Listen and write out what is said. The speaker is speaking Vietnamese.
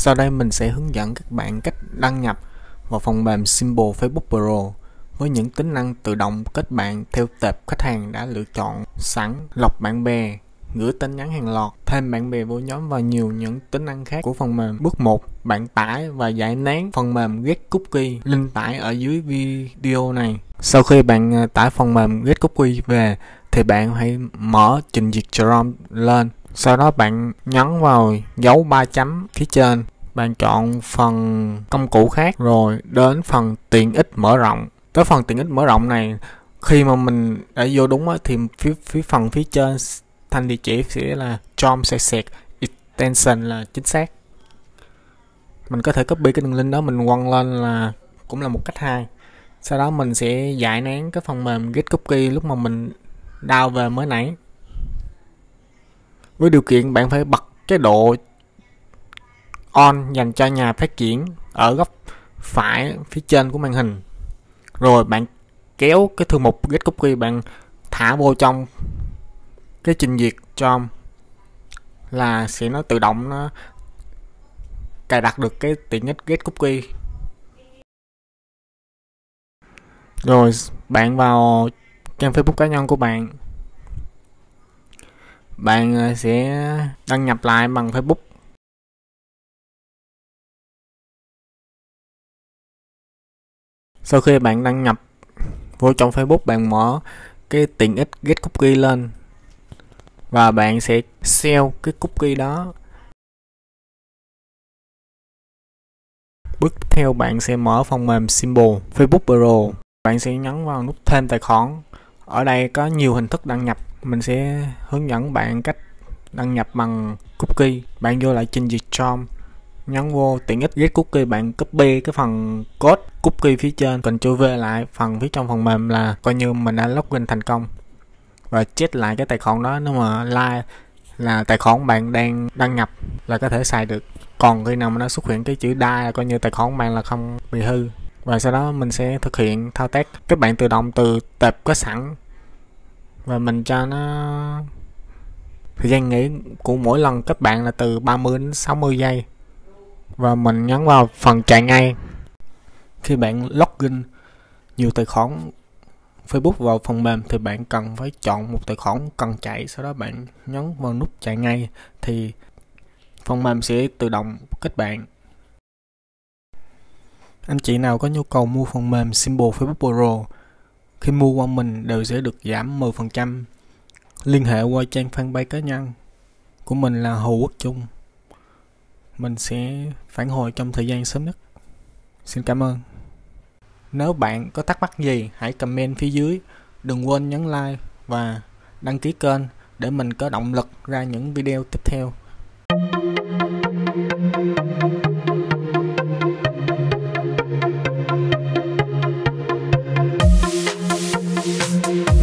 Sau đây mình sẽ hướng dẫn các bạn cách đăng nhập vào phần mềm Symbol Facebook Pro với những tính năng tự động kết bạn theo tệp khách hàng đã lựa chọn sẵn, lọc bạn bè, gửi tin nhắn hàng loạt, thêm bạn bè vô nhóm và nhiều những tính năng khác của phần mềm. Bước 1. Bạn tải và giải nén phần mềm Get Cookie, link tải ở dưới video này. Sau khi bạn à, tải phần mềm Get Cookie về thì bạn hãy mở trình duyệt Chrome lên sau đó bạn nhấn vào dấu ba chấm phía trên bạn chọn phần công cụ khác rồi đến phần tiện ích mở rộng tới phần tiện ích mở rộng này khi mà mình đã vô đúng á, thì phía, phía phần phía trên thanh địa chỉ sẽ là chrome sẹt sẹt extension là chính xác mình có thể copy cái đường link đó mình quăng lên là cũng là một cách hay sau đó mình sẽ giải nén cái phần mềm git cookie lúc mà mình đào về mới nãy với điều kiện bạn phải bật chế độ on dành cho nhà phát triển ở góc phải phía trên của màn hình rồi bạn kéo cái thư mục get copy bạn thả vô trong cái trình duyệt cho là sẽ nó tự động nó cài đặt được cái tiện ích get cookie rồi bạn vào trang facebook cá nhân của bạn bạn ờ, sẽ đăng nhập lại bằng Facebook sau khi bạn đăng nhập vô trong Facebook bạn mở cái tiện ích get cookie lên và bạn sẽ sell cái cookie đó bước theo bạn sẽ mở phần mềm Symbol Facebook Pro bạn sẽ nhấn vào nút thêm tài khoản ở đây có nhiều hình thức đăng nhập mình sẽ hướng dẫn bạn cách đăng nhập bằng cookie bạn vô lại trình duyệt Chrome nhấn vô tiện ích get cookie bạn copy cái phần code cookie phía trên còn ctrl về lại phần phía trong phần mềm là coi như mình đã login thành công và chết lại cái tài khoản đó nếu mà like là tài khoản bạn đang đăng nhập là có thể xài được còn khi nào mà nó xuất hiện cái chữ đa là coi như tài khoản bạn là không bị hư và sau đó mình sẽ thực hiện thao tác các bạn tự động từ tệp có sẵn và mình cho nó thời gian nghỉ của mỗi lần kết bạn là từ 30 đến 60 giây và mình nhấn vào phần chạy ngay khi bạn login nhiều tài khoản Facebook vào phần mềm thì bạn cần phải chọn một tài khoản cần chạy sau đó bạn nhấn vào nút chạy ngay thì phần mềm sẽ tự động kết bạn anh chị nào có nhu cầu mua phần mềm Symbol Facebook Pro khi mua qua mình đều sẽ được giảm 10%. Liên hệ qua trang fanpage cá nhân của mình là Hồ Quốc Trung. Mình sẽ phản hồi trong thời gian sớm nhất. Xin cảm ơn. Nếu bạn có thắc mắc gì, hãy comment phía dưới. Đừng quên nhấn like và đăng ký kênh để mình có động lực ra những video tiếp theo.